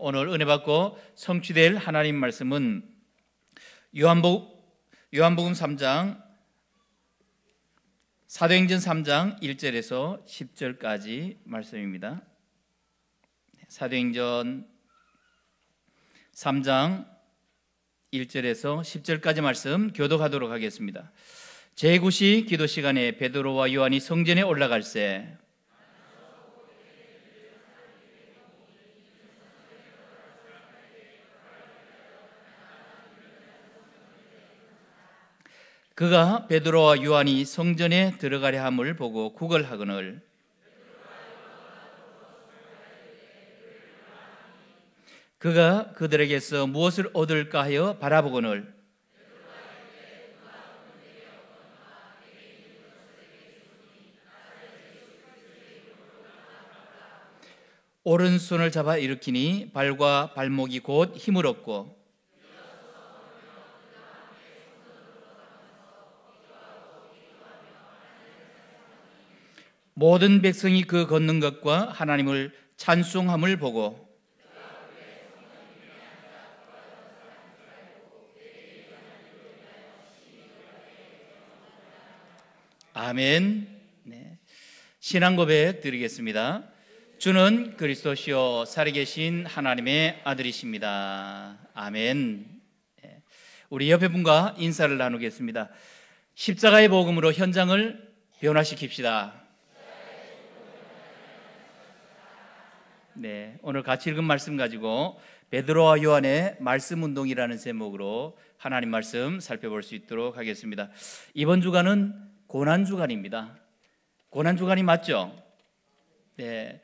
오늘 은혜 받고 성취될 하나님 말씀은 요한복 요한복음 3장 사도행전 3장 1절에서 10절까지 말씀입니다. 사도행전 3장 1절에서 10절까지 말씀 교독하도록 하겠습니다. 제9시 기도 시간에 베드로와 요한이 성전에 올라갈새 그가 베드로와 요한이 성전에 들어가려 함을 보고 구걸하거늘 그가 그들에게서 무엇을 얻을까 하여 바라보거늘 오른손을 잡아 일으키니 발과 발목이 곧 힘을 얻고 모든 백성이 그 걷는 것과 하나님을 찬송함을 보고 아멘. 네. 신앙 고백 드리겠습니다. 주는 그리스도시요 살아계신 하나님의 아들이십니다. 아멘. 네. 우리 옆에 분과 인사를 나누겠습니다. 십자가의 복음으로 현장을 변화시킵시다. 네, 오늘 같이 읽은 말씀 가지고 베드로와 요한의 말씀 운동이라는 제목으로 하나님 말씀 살펴볼 수 있도록 하겠습니다. 이번 주간은 고난 주간입니다. 고난 주간이 맞죠? 네.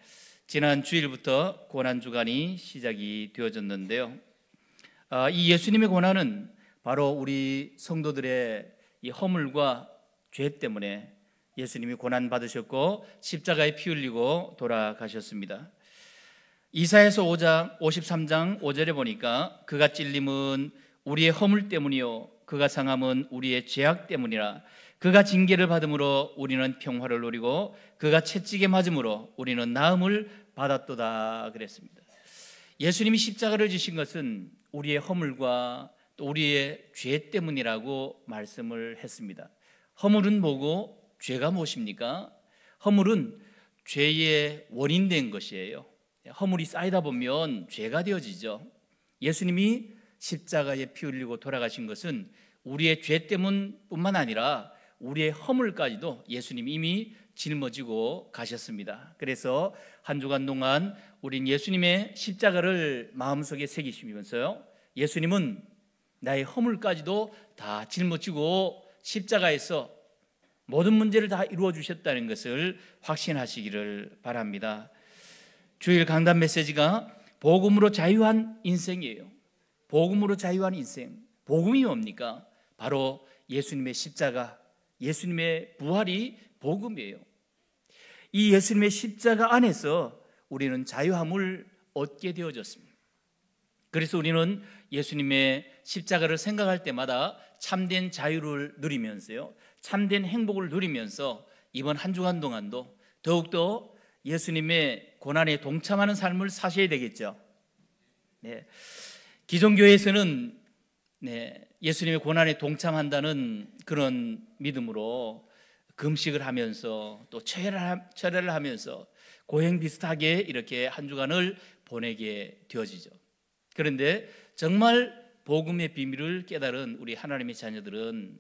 지난 주일부터 고난 주간이 시작이 되어졌는데요. 아, 이 예수님의 고난은 바로 우리 성도들의 이 허물과 죄 때문에 예수님이 고난 받으셨고 십자가에 피 흘리고 돌아가셨습니다. 이사에서 5장 53장 5절에 보니까 그가 찔림은 우리의 허물 때문이요 그가 상함은 우리의 죄악 때문이라 그가 징계를 받음으로 우리는 평화를 누리고 그가 채찍에 맞음으로 우리는 나음을 받았도다 그랬습니다. 예수님이 십자가를 지신 것은 우리의 허물과 또 우리의 죄 때문이라고 말씀을 했습니다. 허물은 뭐고 죄가 무엇입니까? 허물은 죄의 원인된 것이에요. 허물이 쌓이다 보면 죄가 되어지죠. 예수님이 십자가에 피 흘리고 돌아가신 것은 우리의 죄 때문뿐만 아니라 우리의 허물까지도 예수님 이미 짊어지고 가셨습니다. 그래서 한 주간 동안 우린 예수님의 십자가를 마음속에 새기시면서요. 예수님은 나의 허물까지도 다 짊어지고 십자가에서 모든 문제를 다 이루어 주셨다는 것을 확신하시기를 바랍니다. 주일 강단 메시지가 복음으로 자유한 인생이에요. 복음으로 자유한 인생. 복음이 뭡니까? 바로 예수님의 십자가, 예수님의 부활이 복음이에요. 이 예수님의 십자가 안에서 우리는 자유함을 얻게 되어졌습니다. 그래서 우리는 예수님의 십자가를 생각할 때마다 참된 자유를 누리면서요. 참된 행복을 누리면서 이번 한 주간 동안도 더욱더 예수님의 고난에 동참하는 삶을 사셔야 되겠죠. 네. 기존교회에서는 네, 예수님의 고난에 동참한다는 그런 믿음으로 금식을 하면서 또 철회를 하면서 고행 비슷하게 이렇게 한 주간을 보내게 되어지죠. 그런데 정말 복음의 비밀을 깨달은 우리 하나님의 자녀들은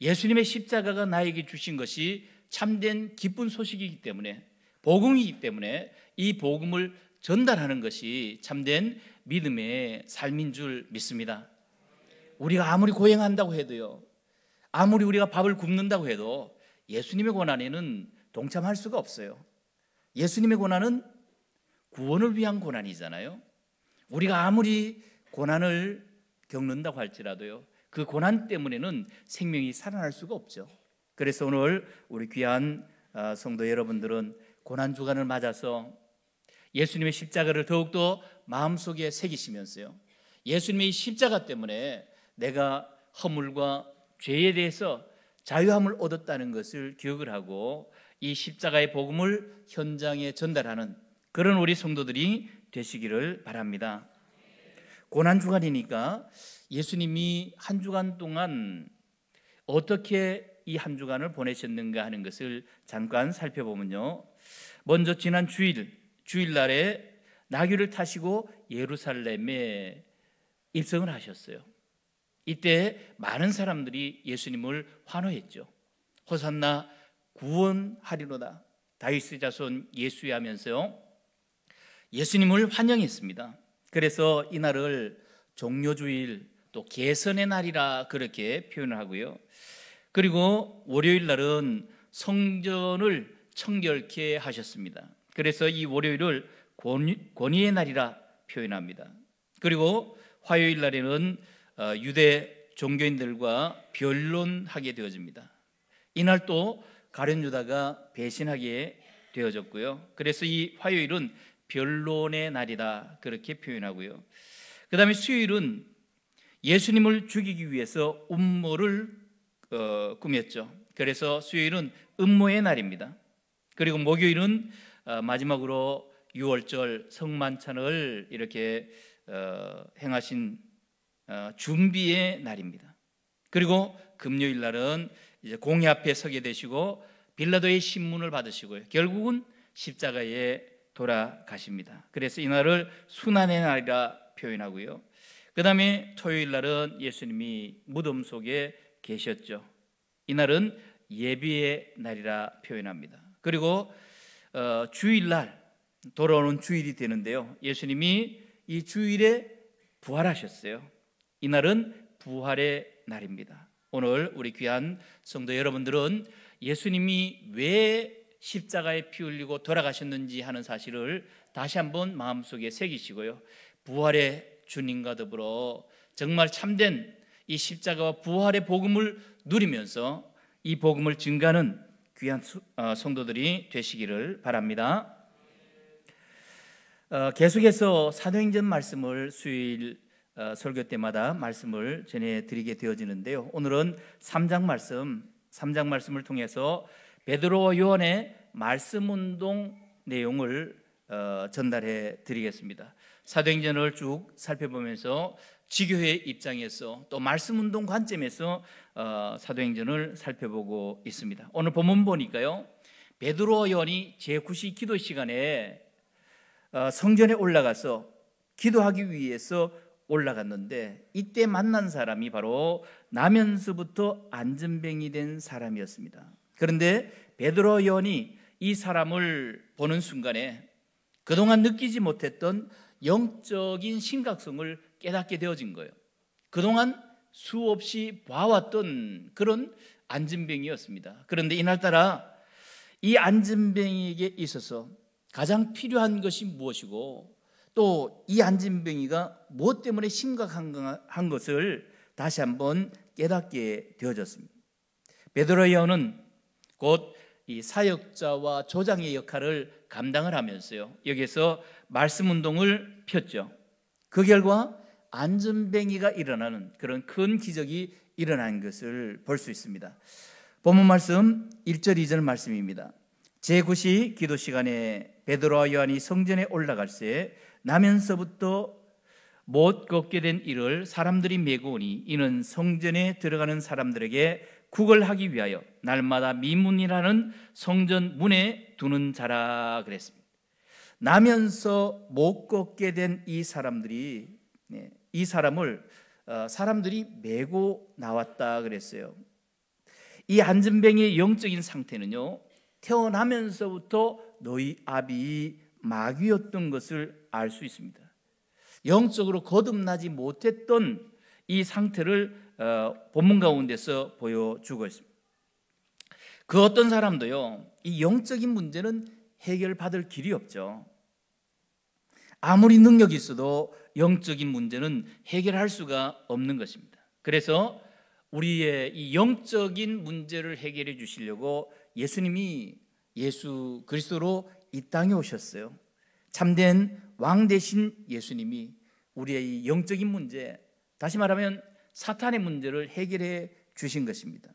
예수님의 십자가가 나에게 주신 것이 참된 기쁜 소식이기 때문에 복음이기 때문에 이 복음을 전달하는 것이 참된 믿음의 삶인 줄 믿습니다. 우리가 아무리 고행한다고 해도요. 아무리 우리가 밥을 굶는다고 해도 예수님의 고난에는 동참할 수가 없어요. 예수님의 고난은 구원을 위한 고난이잖아요. 우리가 아무리 고난을 겪는다고 할지라도요. 그 고난 때문에는 생명이 살아날 수가 없죠. 그래서 오늘 우리 귀한 어, 성도 여러분들은 고난 주간을 맞아서 예수님의 십자가를 더욱더 마음속에 새기시면서요. 예수님의 십자가 때문에 내가 허물과 죄에 대해서 자유함을 얻었다는 것을 기억을 하고 이 십자가의 복음을 현장에 전달하는 그런 우리 성도들이 되시기를 바랍니다. 고난 주간이니까 예수님이 한 주간 동안 어떻게 이 한 주간을 보내셨는가 하는 것을 잠깐 살펴보면요. 먼저 지난 주일 주일날에 나귀를 타시고 예루살렘에 입성을 하셨어요. 이때 많은 사람들이 예수님을 환호했죠. 호산나 구원하리로다. 다윗의 자손 예수야 하면서요. 예수님을 환영했습니다. 그래서 이날을 종료주일 또 개선의 날이라 그렇게 표현을 하고요. 그리고 월요일 날은 성전을 청결케 하셨습니다. 그래서 이 월요일을 권위, 의 날이라 표현합니다. 그리고 화요일 날에는 어, 유대 종교인들과 변론하게 되어집니다. 이날 또가련 유다가 배신하게 되어졌고요. 그래서 이 화요일은 변론의 날이다 그렇게 표현하고요. 그다음에 수요일은 예수님을 죽이기 위해서 음모를 어, 꾸몄죠. 그래서 수요일은 음모의 날입니다. 그리고 목요일은 어, 마지막으로 6월절 성만찬을 이렇게 어, 행하신 어, 준비의 날입니다. 그리고 금요일 날은 이제 공회 앞에 서게 되시고 빌라도의 신문을 받으시고요. 결국은 십자가에 돌아가십니다. 그래서 이날을 순환의 날이라 표현하고요. 그 다음에 토요일 날은 예수님이 무덤 속에 계셨죠. 이날은 예비의 날이라 표현합니다. 그리고 어, 주일날 돌아오는 주일이 되는데요. 예수님이 이 주일에 부활하셨어요. 이날은 부활의 날입니다. 오늘 우리 귀한 성도 여러분들은 예수님이 왜 십자가에 피 흘리고 돌아가셨는지 하는 사실을 다시 한번 마음속에 새기시고요. 부활의 주님과 더불어 정말 참된 이 십자가와 부활의 복음을 누리면서 이 복음을 증가하는 귀한 어, 성도들이 되시기를 바랍니다. 어, 계속해서 사도행전 말씀을 수요일 어, 설교 때마다 말씀을 전해드리게 되어지는데요. 오늘은 3장 말씀, 3장 말씀을 통해서 베드로 요한의 말씀 운동 내용을 전달해 드리겠습니다. 사도행전을 쭉 살펴보면서 지교회 입장에서 또 말씀 운동 관점에서 어, 사도행전을 살펴보고 있습니다. 오늘 본문 보니까요. 베드로 의원이 제9시 기도 시간에 어, 성전에 올라가서 기도하기 위해서 올라갔는데 이때 만난 사람이 바로 남면서부터 안전병이 된 사람이었습니다. 그런데 베드로 요한이 이 사람을 보는 순간에 그동안 느끼지 못했던 영적인 심각성을 깨닫게 되어진 거예요. 그동안 수없이 봐왔던 그런 안진병이었습니다. 그런데 이날따라 이 안진병에게 있어서 가장 필요한 것이 무엇이고 또 이 안진병이가 무엇 때문에 심각한 것을 다시 한번 깨닫게 되어졌습니다. 베드로의 예언은 곧이 사역자와 조장의 역할을 감당을 하면서요. 여기서 말씀 운동을 폈죠. 그 결과 안전뱅이가 일어나는 그런 큰 기적이 일어난 것을 볼 수 있습니다. 본문 말씀 1절 2절 말씀입니다. 제9시 기도 시간에 베드로와 요한이 성전에 올라갈새 나면서부터 못 걷게 된 이를 사람들이 메고 오니 이는 성전에 들어가는 사람들에게 구걸하기 위하여 날마다 미문이라는 성전 문에 두는 자라 그랬습니다. 나면서 못 걷게 된 이 사람들이 네, 이 사람을 어, 사람들이 메고 나왔다 그랬어요. 이안전뱅이의 영적인 상태는요. 태어나면서부터 너희 아비 마귀였던 것을 알 수 있습니다. 영적으로 거듭나지 못했던 이 상태를 어, 본문 가운데서 보여주고 있습니다. 그 어떤 사람도요. 이 영적인 문제는 해결받을 길이 없죠. 아무리 능력이 있어도 영적인 문제는 해결할 수가 없는 것입니다. 그래서 우리의 이 영적인 문제를 해결해 주시려고 예수님이 예수 그리스도로 이 땅에 오셨어요. 참된 왕 대신 예수님이 우리의 이 영적인 문제, 다시 말하면 사탄의 문제를 해결해 주신 것입니다.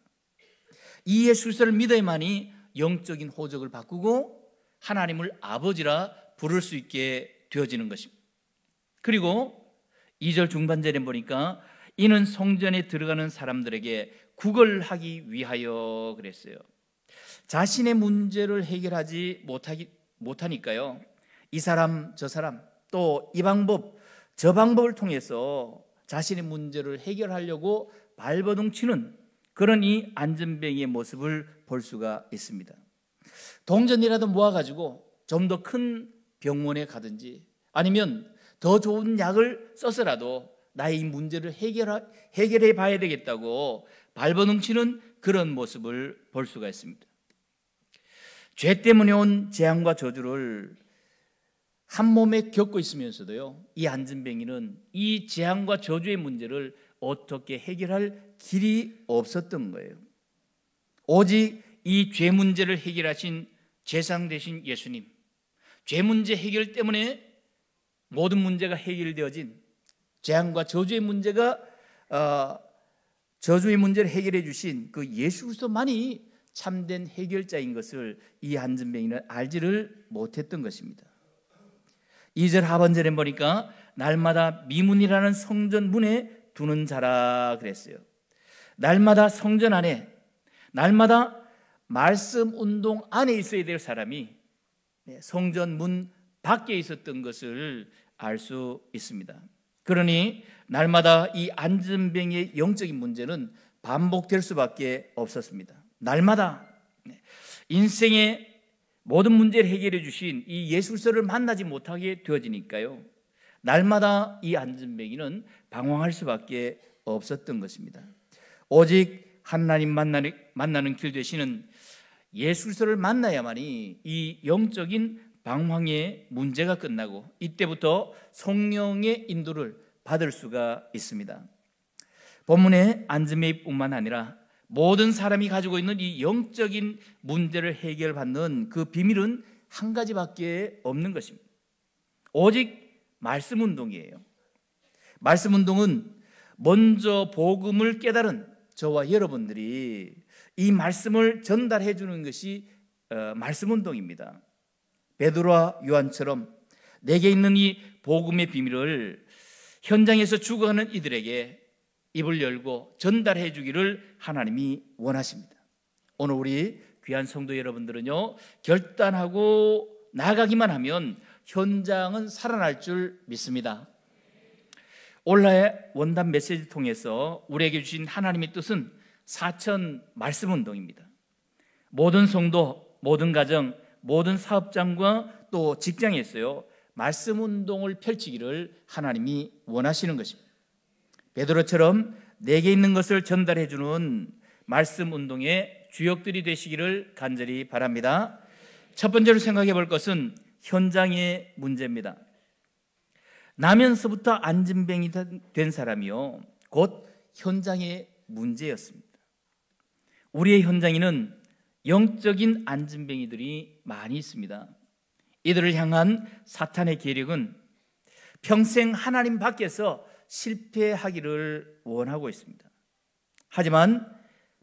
이의 술를 믿어야만이 영적인 호적을 바꾸고 하나님을 아버지라 부를 수 있게 되어지는 것입니다. 그리고 2절 중반절에 보니까 이는 성전에 들어가는 사람들에게 구걸하기 위하여 그랬어요. 자신의 문제를 해결하지 못하기 못하니까요. 이 사람 저 사람 또 이 방법 저 방법을 통해서 자신의 문제를 해결하려고 발버둥치는 그런 이안전병의 모습을 볼 수가 있습니다. 동전이라도 모아가지고 좀 더 큰 병원에 가든지 아니면 더 좋은 약을 써서라도 나의 이 문제를 해결해해 봐야 되겠다고 발버둥치는 그런 모습을 볼 수가 있습니다. 죄 때문에 온 재앙과 저주를 한 몸에 겪고 있으면서도요, 이 안진뱅이는 이 재앙과 저주의 문제를 어떻게 해결할 길이 없었던 거예요. 오직 이 죄 문제를 해결하신 재상 되신 예수님, 죄 문제 해결 때문에 모든 문제가 해결되어진 재앙과 저주의 문제가 어, 저주의 문제를 해결해 주신 그 예수 그리스도만이 참된 해결자인 것을 이 한증병이는 알지를 못했던 것입니다. 2절 하반절에 보니까 날마다 미문이라는 성전 문에 두는 자라 그랬어요. 날마다 성전 안에 날마다 말씀 운동 안에 있어야 될 사람이 네, 성전 문 밖에 있었던 것을 알 수 있습니다. 그러니 날마다 이 안전병의 영적인 문제는 반복될 수밖에 없었습니다. 날마다 네. 인생의 모든 문제를 해결해 주신 이 예술서를 만나지 못하게 되어지니까요. 날마다 이 안전뱅이는 방황할 수밖에 없었던 것입니다. 오직 하나님 만나는 길 되시는 예술서를 만나야만이 이 영적인 방황의 문제가 끝나고 이때부터 성령의 인도를 받을 수가 있습니다. 본문의 안즈메이뿐만 아니라 모든 사람이 가지고 있는 이 영적인 문제를 해결받는 그 비밀은 한 가지밖에 없는 것입니다. 오직 말씀 운동이에요. 말씀 운동은 먼저 복음을 깨달은 저와 여러분들이 이 말씀을 전달해 주는 것이 어, 말씀 운동입니다. 베드로와 요한처럼 내게 있는 이 복음의 비밀을 현장에서 죽어가는 이들에게 입을 열고 전달해 주기를 하나님이 원하십니다. 오늘 우리 귀한 성도 여러분들은요, 결단하고 나가기만 하면 현장은 살아날 줄 믿습니다. 올해 원단 메시지 통해서 우리에게 주신 하나님의 뜻은 사천 말씀 운동입니다. 모든 성도, 모든 가정, 모든 사업장과 또 직장에서요. 말씀 운동을 펼치기를 하나님이 원하시는 것입니다. 베드로처럼 내게 있는 것을 전달해 주는 말씀 운동의 주역들이 되시기를 간절히 바랍니다. 첫 번째로 생각해 볼 것은 현장의 문제입니다. 나면서부터 안진뱅이 된 사람이요. 곧 현장의 문제였습니다. 우리의 현장에는 영적인 앉은뱅이들이 많이 있습니다. 이들을 향한 사탄의 계력은 평생 하나님 밖에서 실패하기를 원하고 있습니다. 하지만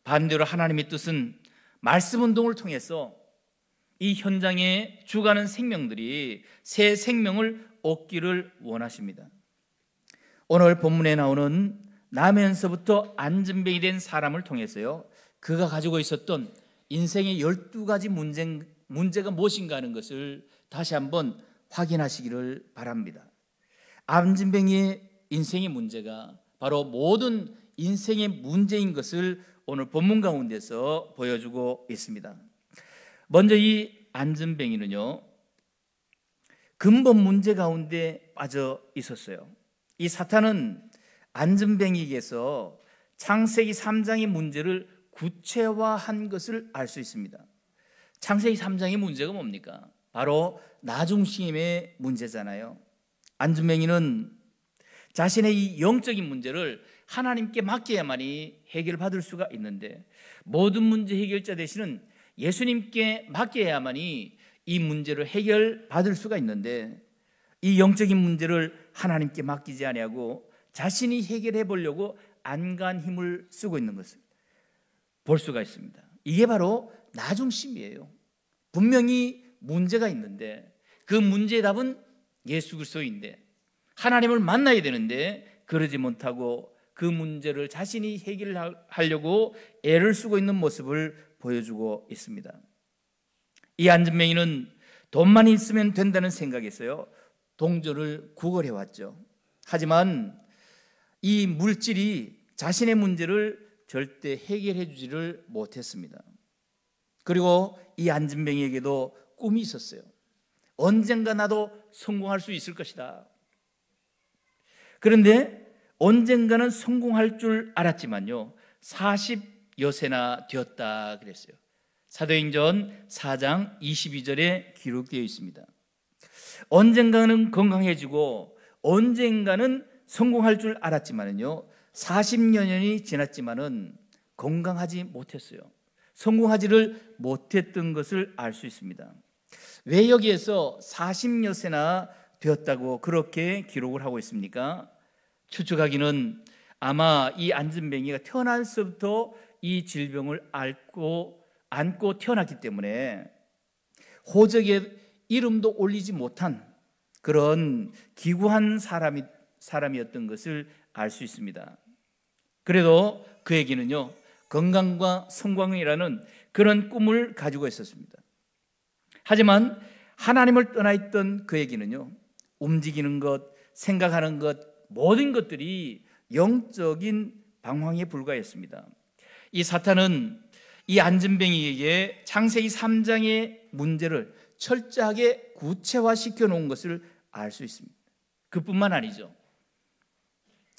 반대로 하나님의 뜻은 말씀 운동을 통해서 이 현장에 주가는 생명들이 새 생명을 얻기를 원하십니다. 오늘 본문에 나오는 나면서부터 안진뱅이 된 사람을 통해서요. 그가 가지고 있었던 인생의 12가지 문제, 문제가 무엇인가 하는 것을 다시 한번 확인하시기를 바랍니다. 암진뱅의 인생의 문제가 바로 모든 인생의 문제인 것을 오늘 본문 가운데서 보여주고 있습니다. 먼저 이 안진뱅이는요. 근본 문제 가운데 빠져 있었어요. 이 사탄은 안진뱅에게서 창세기 3장의 문제를 구체화한 것을 알 수 있습니다. 창세기 3장의 문제가 뭡니까? 바로 나중심의 문제잖아요. 안준맹이는 자신의 이 영적인 문제를 하나님께 맡겨야만이 해결받을 수가 있는데 모든 문제 해결자 대신은 예수님께 맡겨야만이 이 문제를 해결받을 수가 있는데 이 영적인 문제를 하나님께 맡기지 아니하고 자신이 해결해 보려고 안간 힘을 쓰고 있는 것을 볼 수가 있습니다. 이게 바로 나중심이에요. 분명히 문제가 있는데 그 문제의 답은 예수 그리스도인데 하나님을 만나야 되는데 그러지 못하고 그 문제를 자신이 해결하려고 애를 쓰고 있는 모습을 보여주고 있습니다. 이 안전맹이는 돈만 있으면 된다는 생각에서요 동전을 구걸해 왔죠. 하지만 이 물질이 자신의 문제를 절대 해결해 주지를 못했습니다. 그리고 이안진뱅에게도 꿈이 있었어요. 언젠가 나도 성공할 수 있을 것이다. 그런데 언젠가는 성공할 줄 알았지만요. 40여세나 되었다 그랬어요. 사도행전 4장 22절에 기록되어 있습니다. 언젠가는 건강해지고 언젠가는 성공할 줄알았지만요 40여 년이 지났지만은 건강하지 못했어요. 성공하지를 못했던 것을 알 수 있습니다. 왜 여기에서 40여 세나 되었다고 그렇게 기록을 하고 있습니까? 추측하기는 아마 이 안진뱅이가 태어날서부터 이 질병을 앓고 안고 태어났기 때문에 호적에 이름도 올리지 못한 그런 기구한 사람이 사람이었던 것을 알 수 있습니다. 그래도 그에게는요, 건강과 성광이라는 그런 꿈을 가지고 있었습니다. 하지만 하나님을 떠나 있던 그에게는요, 움직이는 것, 생각하는 것, 모든 것들이 영적인 방황에 불과했습니다. 이 사탄은 이 안진뱅이에게 창세기 3장의 문제를 철저하게 구체화시켜 놓은 것을 알 수 있습니다. 그뿐만 아니죠.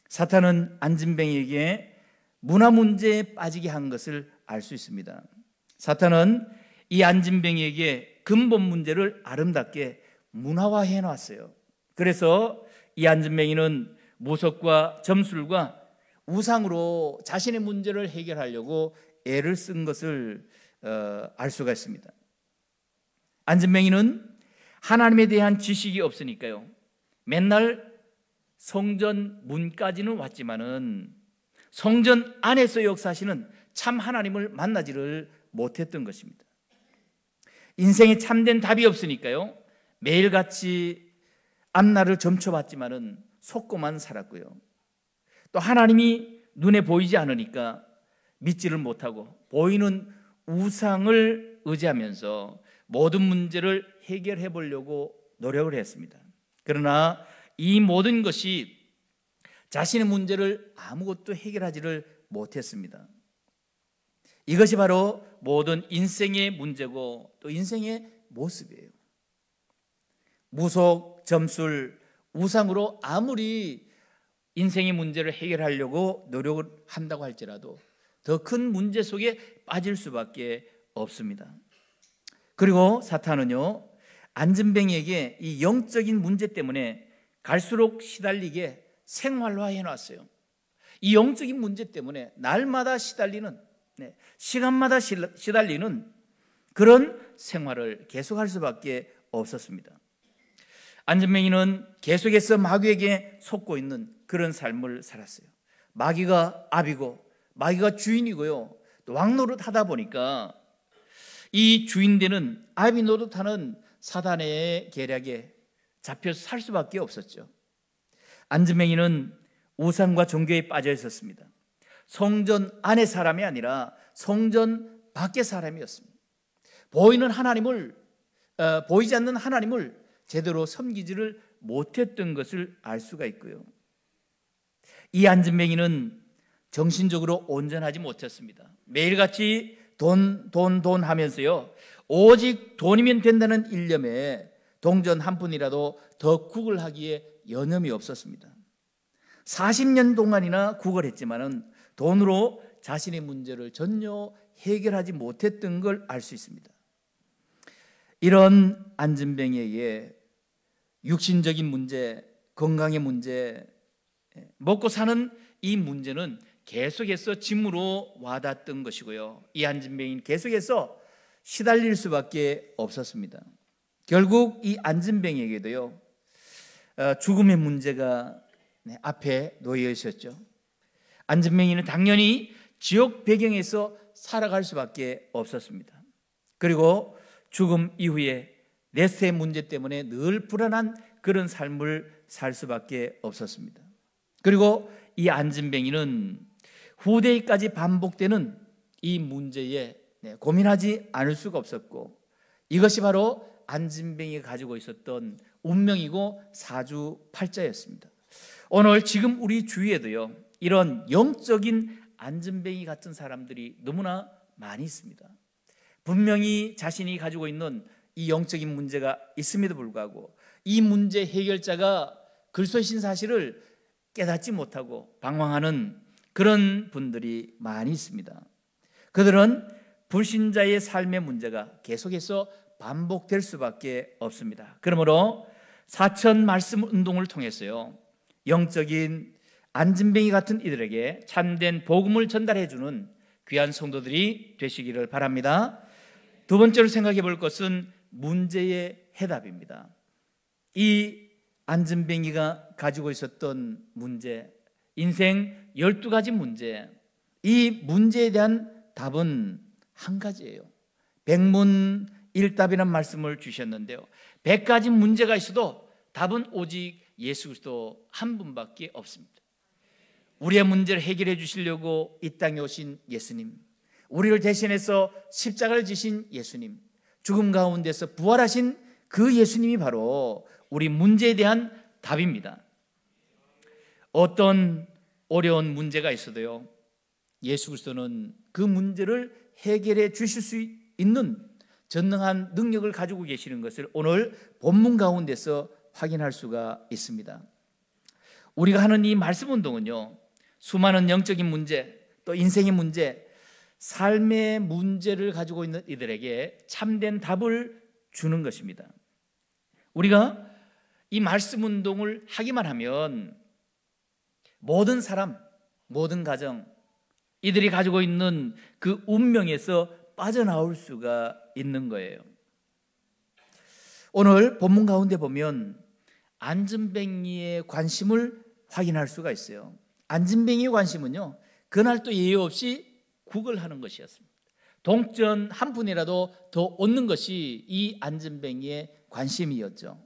사탄은 안진뱅에게 문화 문제에 빠지게 한 것을 알 수 있습니다. 사탄은 이 안진뱅에게 근본 문제를 아름답게 문화화해 놨어요. 그래서 이 안진뱅이는 모석과 점술과 우상으로 자신의 문제를 해결하려고 애를 쓴 것을 어, 알 수가 있습니다. 안진뱅이는 하나님에 대한 지식이 없으니까요. 맨날 성전 문까지는 왔지만은 성전 안에서 역사하시는 참 하나님을 만나지를 못했던 것입니다. 인생에 참된 답이 없으니까요. 매일같이 앞날을 점쳐봤지만은 속고만 살았고요. 또 하나님이 눈에 보이지 않으니까 믿지를 못하고 보이는 우상을 의지하면서 모든 문제를 해결해 보려고 노력을 했습니다. 그러나 이 모든 것이 자신의 문제를 아무것도 해결하지를 못했습니다. 이것이 바로 모든 인생의 문제고 또 인생의 모습이에요. 무속, 점술, 우상으로 아무리 인생의 문제를 해결하려고 노력을 한다고 할지라도 더 큰 문제 속에 빠질 수밖에 없습니다. 그리고 사탄은요, 안전뱅이에게 이 영적인 문제 때문에 갈수록 시달리게 생활화해 놨어요. 이 영적인 문제 때문에 날마다 시달리는, 네, 시간마다 시달리는 그런 생활을 계속할 수밖에 없었습니다. 안전맹이는 계속해서 마귀에게 속고 있는 그런 삶을 살았어요. 마귀가 압이고 마귀가 주인이고요. 왕노릇 하다 보니까 이 주인되는 아비 노릇하는 사단의 계략에 잡혀서 살 수밖에 없었죠. 안즈맹이는 우상과 종교에 빠져 있었습니다. 성전 안의 사람이 아니라 성전 밖의 사람이었습니다. 보이는 하나님을 어, 보이지 않는 하나님을 제대로 섬기지를 못했던 것을 알 수가 있고요. 이 안진뱅이는 정신적으로 온전하지 못했습니다. 매일같이 돈, 돈, 돈 하면서요. 오직 돈이면 된다는 일념에 동전 한 푼이라도 더 국을 하기에 여념이 없었습니다. 40년 동안이나 국을 했지만 돈으로 자신의 문제를 전혀 해결하지 못했던 걸 알 수 있습니다. 이런 안진병에 의 육신적인 문제, 건강의 문제, 예, 먹고 사는 이 문제는 계속해서 짐으로 와닿던 것이고요. 이 안진병인 계속해서 시달릴 수밖에 없었습니다. 결국 이 안진뱅에게도요 어, 죽음의 문제가 네, 앞에 놓여 있었죠. 안진뱅이는 당연히 지역 배경에서 살아갈 수밖에 없었습니다. 그리고 죽음 이후에 내세 문제 때문에 늘 불안한 그런 삶을 살 수밖에 없었습니다. 그리고 이 안진뱅이는 후대까지 반복되는 이 문제에 네, 고민하지 않을 수가 없었고 이것이 바로 안진뱅이가 지고 있었던 운명이고 사주팔자였습니다. 오늘 지금 우리 주위에도요. 이런 영적인 안진뱅이 같은 사람들이 너무나 많이 있습니다. 분명히 자신이 가지고 있는 이 영적인 문제가 있음에도 불구하고 이 문제 해결자가 글쎄신 사실을 깨닫지 못하고 방황하는 그런 분들이 많이 있습니다. 그들은 불신자의 삶의 문제가 계속해서 반복될 수밖에 없습니다. 그러므로 사천 말씀 운동을 통해서요. 영적인 안진뱅이 같은 이들에게 참된 복음을 전달해 주는 귀한 성도들이 되시기를 바랍니다. 두 번째로 생각해 볼 것은 문제의 해답입니다. 이 안진뱅이가 가지고 있었던 문제, 인생 12가지 문제, 이 문제에 대한 답은 한 가지예요. 백문 일답이라는 말씀을 주셨는데요. 100가지 문제가 있어도 답은 오직 예수 그리스도 한 분밖에 없습니다. 우리의 문제를 해결해 주시려고 이 땅에 오신 예수님, 우리를 대신해서 십자가를 지신 예수님, 죽음 가운데서 부활하신 그 예수님이 바로 우리 문제에 대한 답입니다. 어떤 어려운 문제가 있어도요. 예수 그리스도는 그 문제를 해결해 주실 수 있는 전능한 능력을 가지고 계시는 것을 오늘 본문 가운데서 확인할 수가 있습니다. 우리가 하는 이 말씀 운동은요, 수많은 영적인 문제, 또 인생의 문제, 삶의 문제를 가지고 있는 이들에게 참된 답을 주는 것입니다. 우리가 이 말씀 운동을 하기만 하면 모든 사람, 모든 가정, 이들이 가지고 있는 그 운명에서 빠져나올 수가 있는 거예요. 오늘 본문 가운데 보면 안진뱅이의 관심을 확인할 수가 있어요. 안진뱅이의 관심은요, 그날 또 예외 없이 국을 하는 것이었습니다. 동전 한 푼이라도 더 얻는 것이 이 안진뱅이의 관심이었죠.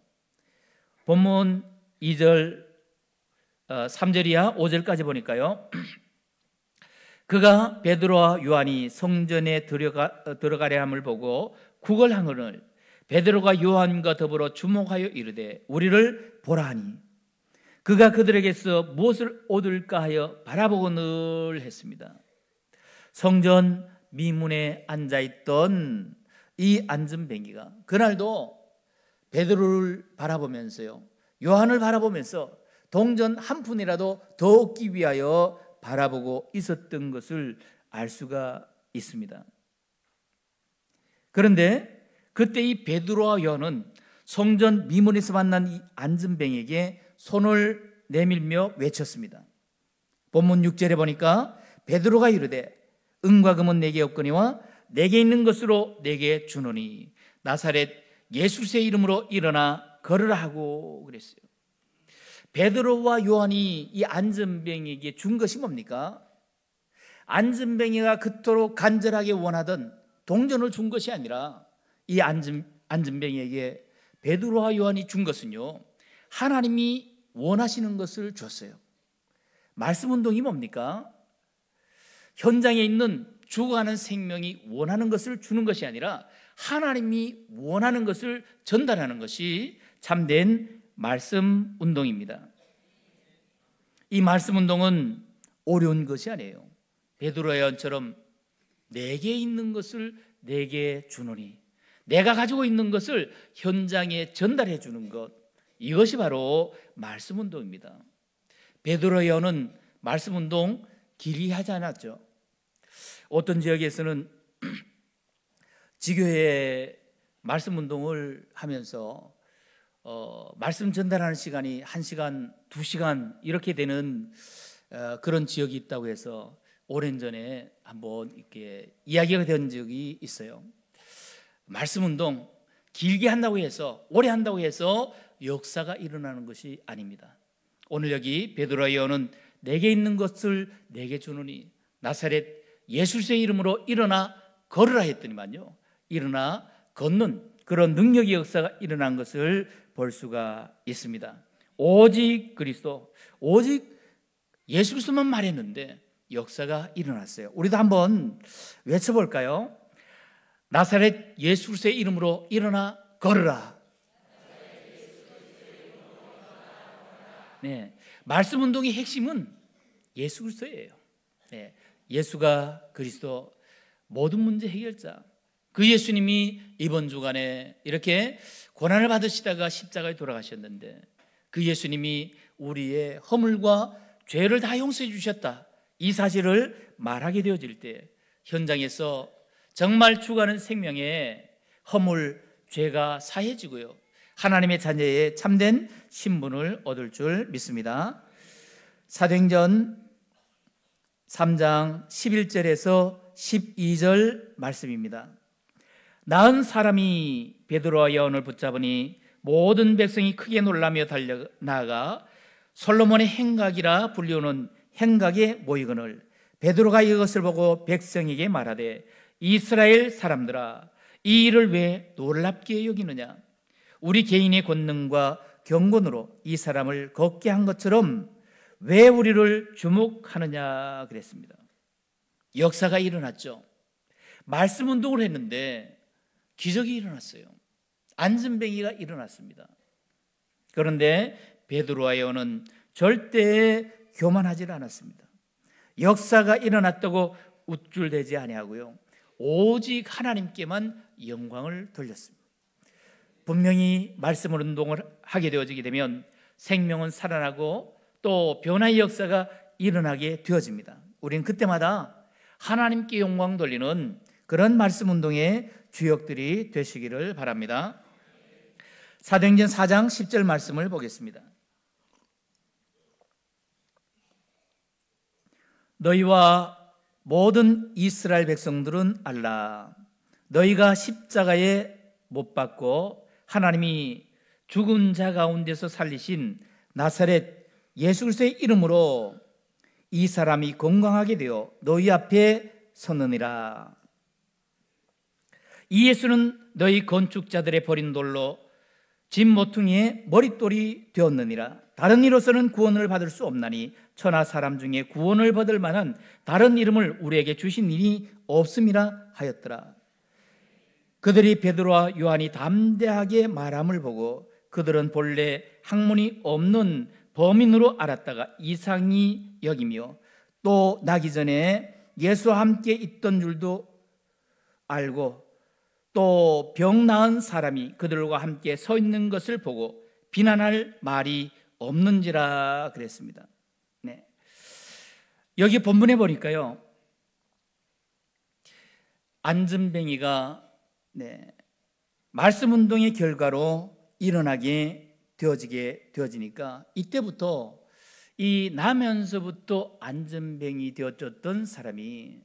본문 2절, 3절이야 어, 5절까지 보니까요. 그가 베드로와 요한이 성전에 들어가, 어, 들어가려 함을 보고 구걸하거늘 베드로가 요한과 더불어 주목하여 이르되 우리를 보라하니 그가 그들에게서 무엇을 얻을까 하여 바라보고늘 했습니다. 성전 미문에 앉아 있던 이 앉은뱅이가 그날도 베드로를 바라보면서요. 요한을 바라보면서 동전 한 푼이라도 더 얻기 위하여 바라보고 있었던 것을 알 수가 있습니다. 그런데 그때 이 베드로와 요한은 성전 미문에서 만난 이 안전뱅에게 손을 내밀며 외쳤습니다. 본문 6절에 보니까 베드로가 이르되 은과 금은 내게 없거니와 내게 있는 것으로 내게 주노니 나사렛 예수의 이름으로 일어나 걸으라 하고 그랬어요. 베드로와 요한이 이 안전뱅이에게 준 것이 뭡니까? 안전뱅이가 그토록 간절하게 원하던 동전을 준 것이 아니라 이 안전, 안전뱅이에게 베드로와 요한이 준 것은요 하나님이 원하시는 것을 줬어요 말씀 운동이 뭡니까? 현장에 있는 죽어가는 생명이 원하는 것을 주는 것이 아니라 하나님이 원하는 것을 전달하는 것이 참된 말씀 운동입니다. 이 말씀 운동은 어려운 것이 아니에요. 베드로의 연처럼 내게 있는 것을 내게 주노니 내가 가지고 있는 것을 현장에 전달해 주는 것 이것이 바로 말씀 운동입니다. 베드로의 연은 말씀 운동 길이 하지 않았죠. 어떤 지역에서는 지교회 말씀 운동을 하면서 어, 말씀 전달하는 시간이 1시간, 2시간 이렇게 되는 어, 그런 지역이 있다고 해서 오랜 전에 한번 이렇게 이야기가 된 적이 있어요. 말씀 운동 길게 한다고 해서 오래 한다고 해서 역사가 일어나는 것이 아닙니다. 오늘 여기 베드로의 언은 내게 있는 것을 내게 주노니 나사렛 예수의 이름으로 일어나 걸으라 했더니만요. 일어나 걷는 그런 능력의 역사가 일어난 것을 볼 수가 있습니다. 오직 그리스도, 오직 예수 그리스도만 말했는데 역사가 일어났어요. 우리도 한번 외쳐볼까요? 나사렛 예수 그리스도의 이름으로 일어나 걸으라. 네, 말씀 운동의 핵심은 예수 그리스도예요. 네, 예수가 그리스도 모든 문제 해결자, 그 예수님이 이번 주간에 이렇게 고난을 받으시다가 십자가에 돌아가셨는데 그 예수님이 우리의 허물과 죄를 다 용서해 주셨다. 이 사실을 말하게 되어질 때 현장에서 정말 추구하는 생명의 허물, 죄가 사해지고요. 하나님의 자녀의 참된 신분을 얻을 줄 믿습니다. 사도행전 3장 11절에서 12절 말씀입니다. 나은 사람이 베드로와 여언을 붙잡으니 모든 백성이 크게 놀라며 달려나가 솔로몬의 행각이라 불리우는 행각에 모이건을 베드로가 이것을 보고 백성에게 말하되 이스라엘 사람들아 이 일을 왜 놀랍게 여기느냐 우리 개인의 권능과 경건으로 이 사람을 걷게 한 것처럼 왜 우리를 주목하느냐 그랬습니다 역사가 일어났죠 말씀 운동을 했는데 기적이 일어났어요. 안전뱅이가 일어났습니다. 그런데 베드로와요는 절대 교만하지 않았습니다. 역사가 일어났다고 우쭐대지 아니하고요. 오직 하나님께만 영광을 돌렸습니다. 분명히 말씀을 운동을 하게 되어지게 되면 생명은 살아나고 또 변화의 역사가 일어나게 되어집니다. 우리는 그때마다 하나님께 영광 돌리는 그런 말씀 운동에 주역들이 되시기를 바랍니다. 사도행전 4장 10절 말씀을 보겠습니다. 너희와 모든 이스라엘 백성들은 알라. 너희가 십자가에 못 박고 하나님이 죽은 자 가운데서 살리신 나사렛 예수 그리스도의 이름으로 이 사람이 건강하게 되어 너희 앞에 섰느니라. 이 예수는 너희 건축자들의 버린 돌로 집 모퉁이의 머릿돌이 되었느니라. 다른 이로서는 구원을 받을 수 없나니 천하 사람 중에 구원을 받을 만한 다른 이름을 우리에게 주신 일이 없음이라 하였더라. 그들이 베드로와 요한이 담대하게 말함을 보고 그들은 본래 학문이 없는 범인으로 알았다가 이상히 여기며 또 나기 전에 예수와 함께 있던 줄도 알고 또병 나은 사람이 그들과 함께 서 있는 것을 보고 비난할 말이 없는지라 그랬습니다. 네. 여기 본문에 보니까요. 안전뱅이가 네, 말씀 운동의 결과로 일어나게 되어지게 되어지니까 이때부터 이 나면서부터 안전뱅이 되어졌던 사람이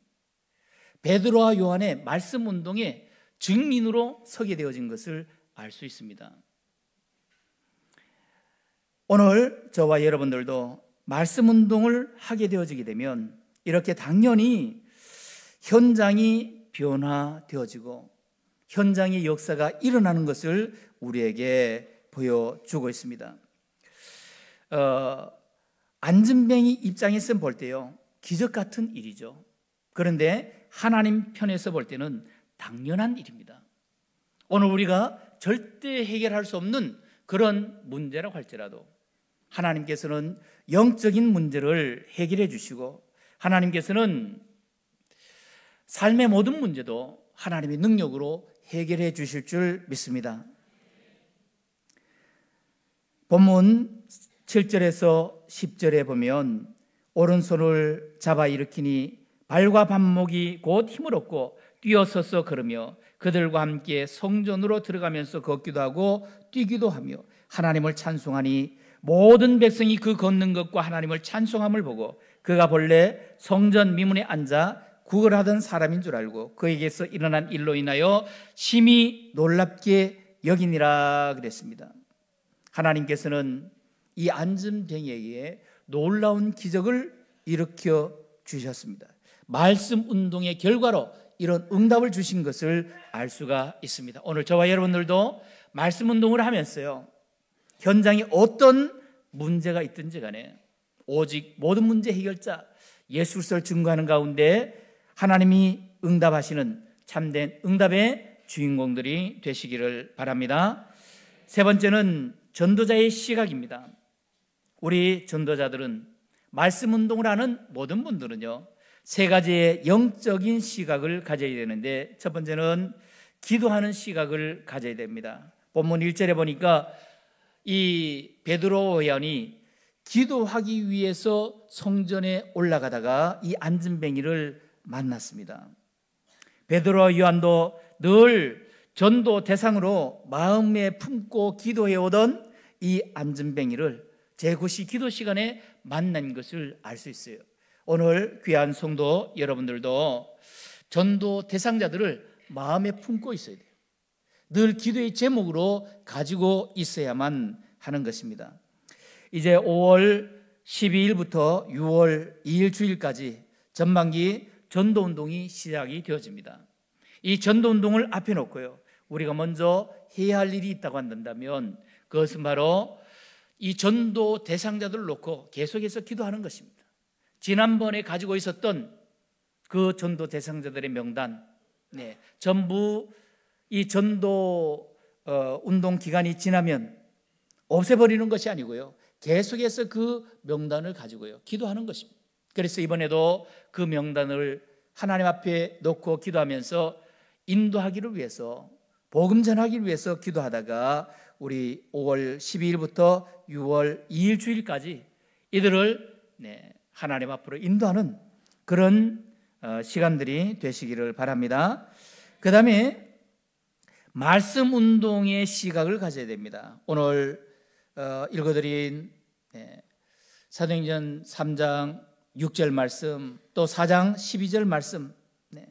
베드로와 요한의 말씀 운동에 증인으로 서게 되어진 것을 알 수 있습니다. 오늘 저와 여러분들도 말씀 운동을 하게 되어지게 되면 이렇게 당연히 현장이 변화되어지고 현장의 역사가 일어나는 것을 우리에게 보여주고 있습니다. 어, 안전뱅이 입장에서 볼 때요 기적 같은 일이죠. 그런데 하나님 편에서 볼 때는 당연한 일입니다. 오늘 우리가 절대 해결할 수 없는 그런 문제라고 할지라도 하나님께서는 영적인 문제를 해결해 주시고 하나님께서는 삶의 모든 문제도 하나님의 능력으로 해결해 주실 줄 믿습니다. 본문 7절에서 10절에 보면 오른손을 잡아 일으키니 발과 반목이 곧 힘을 얻고 뛰어서서 걸으며 그들과 함께 성전으로 들어가면서 걷기도 하고 뛰기도 하며 하나님을 찬송하니 모든 백성이 그 걷는 것과 하나님을 찬송함을 보고 그가 본래 성전 미문에 앉아 구걸하던 사람인 줄 알고 그에게서 일어난 일로 인하여 심히 놀랍게 여기니라 그랬습니다. 하나님께서는 이 앉은병에게 놀라운 기적을 일으켜 주셨습니다. 말씀 운동의 결과로 이런 응답을 주신 것을 알 수가 있습니다. 오늘 저와 여러분들도 말씀 운동을 하면서요. 현장에 어떤 문제가 있든지 간에 오직 모든 문제 해결자 예수를 증거하는 가운데 하나님이 응답하시는 참된 응답의 주인공들이 되시기를 바랍니다. 세 번째는 전도자의 시각입니다. 우리 전도자들은 말씀 운동을 하는 모든 분들은요. 세 가지의 영적인 시각을 가져야 되는데 첫 번째는 기도하는 시각을 가져야 됩니다. 본문 1절에 보니까 이 베드로 연이 기도하기 위해서 성전에 올라가다가 이 안진뱅이를 만났습니다. 베드로 요한도 늘 전도 대상으로 마음에 품고 기도해오던 이 안진뱅이를 제9시 기도 시간에 만난 것을 알 수 있어요. 오늘 귀한 성도 여러분들도 전도 대상자들을 마음에 품고 있어야 돼요. 늘 기도의 제목으로 가지고 있어야만 하는 것입니다. 이제 5월 12일부터 6월 2일 주일까지 전반기 전도 운동이 시작이 되어집니다. 이 전도 운동을 앞에 놓고요. 우리가 먼저 해야 할 일이 있다고 한다면 그것은 바로 이 전도 대상자들 놓고 계속해서 기도하는 것입니다. 지난번에 가지고 있었던 그 전도 대상자들의 명단, 네, 전부 이 전도 어, 운동 기간이 지나면 없애버리는 것이 아니고요. 계속해서 그 명단을 가지고요. 기도하는 것입니다. 그래서 이번에도 그 명단을 하나님 앞에 놓고 기도하면서 인도하기를 위해서 복음 전하기를 위해서 기도하다가 우리 5월 12일부터 6월 2일 주일까지 이들을 네, 하나님 앞으로 인도하는 그런 어, 시간들이 되시기를 바랍니다. 그 다음에 말씀 운동의 시각을 가져야 됩니다. 오늘 어, 읽어드린 예, 사도행전 3장 6절 말씀 또 4장 12절 말씀 네.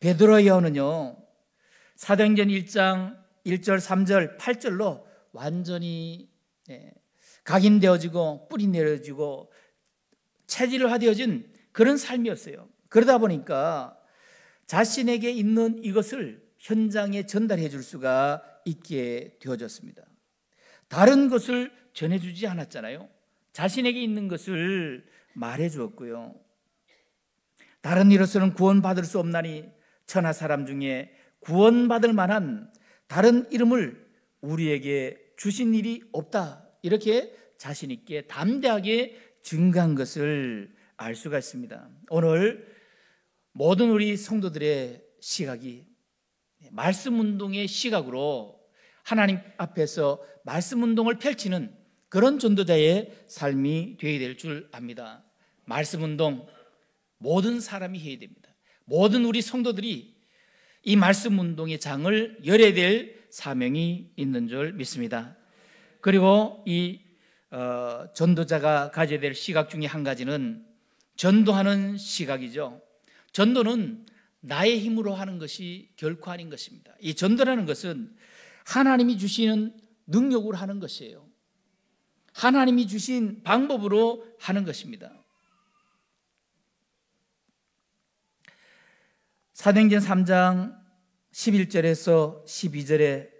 베드로의 예언요 사도행전 1장 1절 3절 8절로 완전히 예, 각인되어지고 뿌리 내려지고 체질화되어진 그런 삶이었어요. 그러다 보니까 자신에게 있는 이것을 현장에 전달해 줄 수가 있게 되어졌습니다. 다른 것을 전해주지 않았잖아요. 자신에게 있는 것을 말해 주었고요. 다른 이로서는 구원받을 수 없나니 천하 사람 중에 구원받을 만한 다른 이름을 우리에게 주신 일이 없다. 이렇게 자신있게 담대하게 증가한 것을 알 수가 있습니다. 오늘 모든 우리 성도들의 시각이 말씀 운동의 시각으로 하나님 앞에서 말씀 운동을 펼치는 그런 전도자의 삶이 되어야 될 줄 압니다. 말씀 운동 모든 사람이 해야 됩니다. 모든 우리 성도들이 이 말씀 운동의 장을 열어야 될 사명이 있는 줄 믿습니다. 그리고 이 어, 전도자가 가져야 될 시각 중에 한 가지는 전도하는 시각이죠. 전도는 나의 힘으로 하는 것이 결코 아닌 것입니다. 이 전도라는 것은 하나님이 주시는 능력으로 하는 것이에요. 하나님이 주신 방법으로 하는 것입니다. 사도행전 3장 11절에서 12절에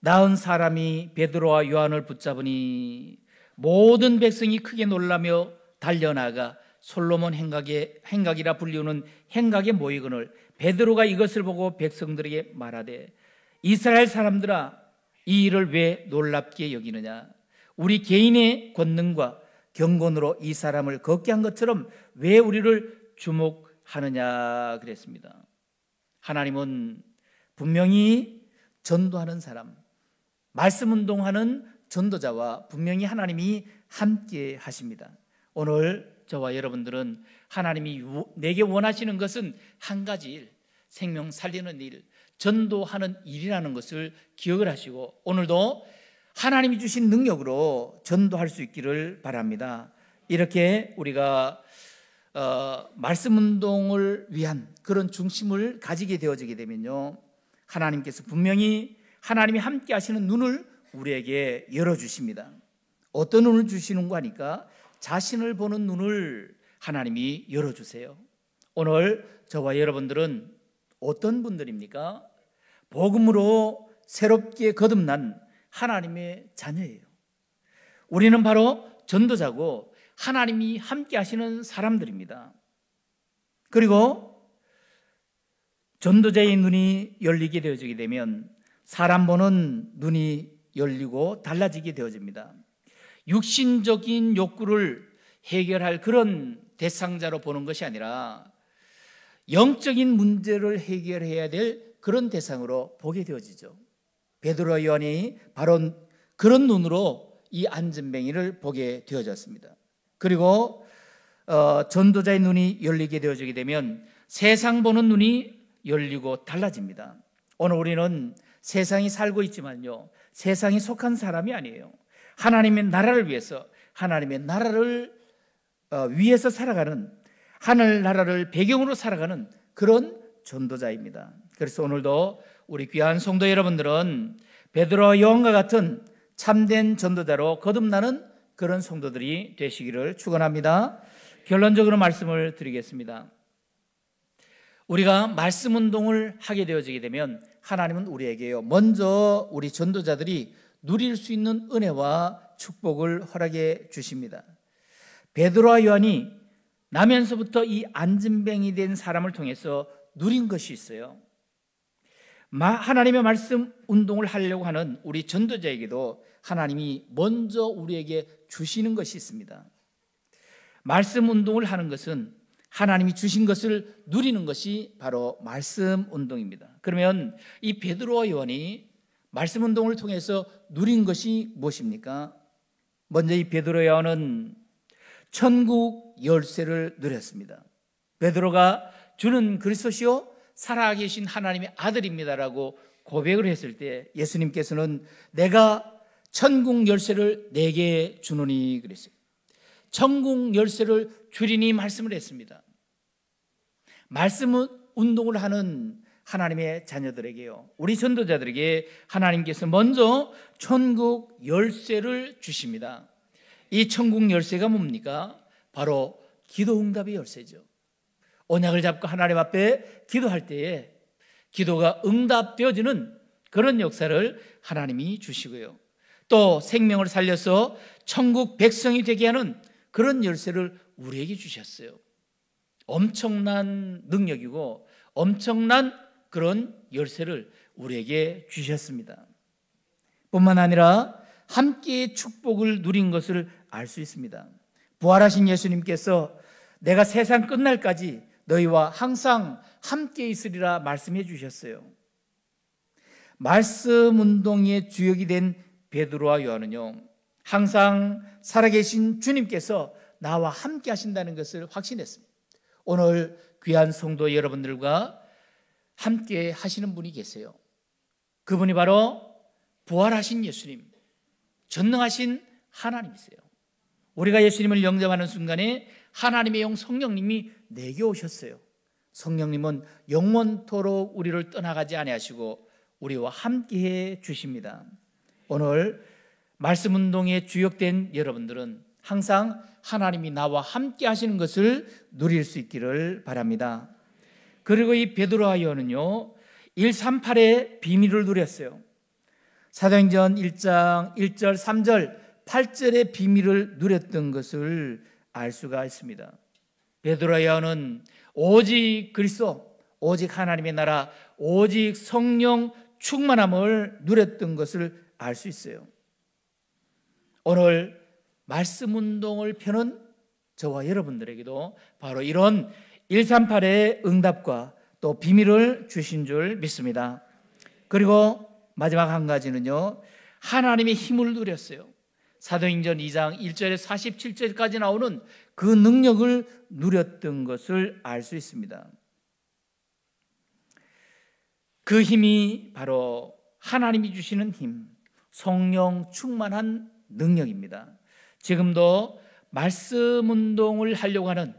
나은 사람이 베드로와 요한을 붙잡으니 모든 백성이 크게 놀라며 달려나가 솔로몬 행각의 행각이라 불리우는 행각의 모이건을 베드로가 이것을 보고 백성들에게 말하되 이스라엘 사람들아 이 일을 왜 놀랍게 여기느냐 우리 개인의 권능과 경건으로 이 사람을 걷게 한 것처럼 왜 우리를 주목하느냐 그랬습니다. 하나님은 분명히 전도하는 사람, 말씀 운동하는 전도자와 분명히 하나님이 함께 하십니다. 오늘 저와 여러분들은 하나님이 내게 원하시는 것은 한 가지 일, 생명 살리는 일, 전도하는 일이라는 것을 기억을 하시고 오늘도 하나님이 주신 능력으로 전도할 수 있기를 바랍니다. 이렇게 우리가 어, 말씀 운동을 위한 그런 중심을 가지게 되어지게 되면요. 하나님께서 분명히 하나님이 함께 하시는 눈을 우리에게 열어주십니다. 어떤 눈을 주시는가 하니까 자신을 보는 눈을 하나님이 열어주세요. 오늘 저와 여러분들은 어떤 분들입니까? 복음으로 새롭게 거듭난 하나님의 자녀예요. 우리는 바로 전도자고 하나님이 함께 하시는 사람들입니다. 그리고 전도자의 눈이 열리게 되어지게 되면 사람 보는 눈이 열리고 달라지게 되어집니다. 육신적인 욕구를 해결할 그런 대상자로 보는 것이 아니라 영적인 문제를 해결해야 될 그런 대상으로 보게 되어지죠. 베드로 요한이 바로 그런 눈으로 이 안전뱅이를 보게 되어졌습니다. 그리고 어, 전도자의 눈이 열리게 되어지게 되면 세상 보는 눈이 열리고 달라집니다. 오늘 우리는 세상이 살고 있지만요. 세상에 속한 사람이 아니에요. 하나님의 나라를 위해서 하나님의 나라를 어, 위해서 살아가는 하늘 나라를 배경으로 살아가는 그런 전도자입니다. 그래서 오늘도 우리 귀한 성도 여러분들은 베드로 와 여왕과 같은 참된 전도자로 거듭나는 그런 성도들이 되시기를 축원합니다. 결론적으로 말씀을 드리겠습니다. 우리가 말씀 운동을 하게 되어지게 되면 하나님은 우리에게요. 먼저 우리 전도자들이 누릴 수 있는 은혜와 축복을 허락해 주십니다. 베드로와 요한이 나면서부터 이 안진뱅이 된 사람을 통해서 누린 것이 있어요. 하나님의 말씀 운동을 하려고 하는 우리 전도자에게도 하나님이 먼저 우리에게 주시는 것이 있습니다. 말씀 운동을 하는 것은 하나님이 주신 것을 누리는 것이 바로 말씀 운동입니다. 그러면 이 베드로 요한이 말씀 운동을 통해서 누린 것이 무엇입니까? 먼저 이 베드로 요한은 천국 열쇠를 누렸습니다. 베드로가 주는 그리스도시요 살아계신 하나님의 아들입니다라고 고백을 했을 때 예수님께서는 내가 천국 열쇠를 내게 주노니 그랬어요. 천국 열쇠를 주리니 말씀을 했습니다. 말씀 운동을 하는 하나님의 자녀들에게요. 우리 전도자들에게 하나님께서 먼저 천국 열쇠를 주십니다. 이 천국 열쇠가 뭡니까? 바로 기도 응답의 열쇠죠. 언약을 잡고 하나님 앞에 기도할 때에 기도가 응답되어지는 그런 역사를 하나님이 주시고요. 또 생명을 살려서 천국 백성이 되게 하는 그런 열쇠를 우리에게 주셨어요. 엄청난 능력이고 엄청난 그런 열쇠를 우리에게 주셨습니다. 뿐만 아니라 함께 축복을 누린 것을 알 수 있습니다. 부활하신 예수님께서 내가 세상 끝날까지 너희와 항상 함께 있으리라 말씀해 주셨어요. 말씀 운동의 주역이 된 베드로와 요한은요. 항상 살아계신 주님께서 나와 함께 하신다는 것을 확신했습니다. 오늘 귀한 성도 여러분들과 함께 하시는 분이 계세요. 그분이 바로 부활하신 예수님, 전능하신 하나님이세요. 우리가 예수님을 영접하는 순간에 하나님의 영 성령님이 내게 오셨어요. 성령님은 영원토록 우리를 떠나가지 아니하시고 우리와 함께해 주십니다. 오늘 말씀 운동에 주역된 여러분들은 항상 하나님이 나와 함께 하시는 것을 누릴 수 있기를 바랍니다. 그리고 이 베드로하이어는요. 138의 비밀을 누렸어요. 사도행전 1장 1절 3절 8절의 비밀을 누렸던 것을 알 수가 있습니다. 베드로하이어는 오직 그리스도 오직 하나님의 나라 오직 성령 충만함을 누렸던 것을 알 수 있어요. 오늘 말씀 운동을 펴는 저와 여러분들에게도 바로 이런 138의 응답과 또 비밀을 주신 줄 믿습니다. 그리고 마지막 한 가지는요. 하나님의 힘을 누렸어요. 사도행전 2장 1절에 47절까지 나오는 그 능력을 누렸던 것을 알 수 있습니다. 그 힘이 바로 하나님이 주시는 힘, 성령 충만한 능력입니다. 지금도 말씀 운동을 하려고 하는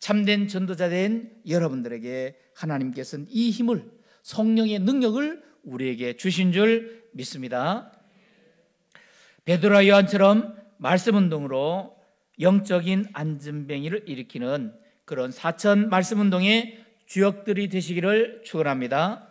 참된 전도자 된 여러분들에게 하나님께서는 이 힘을 성령의 능력을 우리에게 주신 줄 믿습니다. 베드로와 요한처럼 말씀 운동으로 영적인 안전뱅이를 일으키는 그런 사천 말씀 운동의 주역들이 되시기를 축원합니다.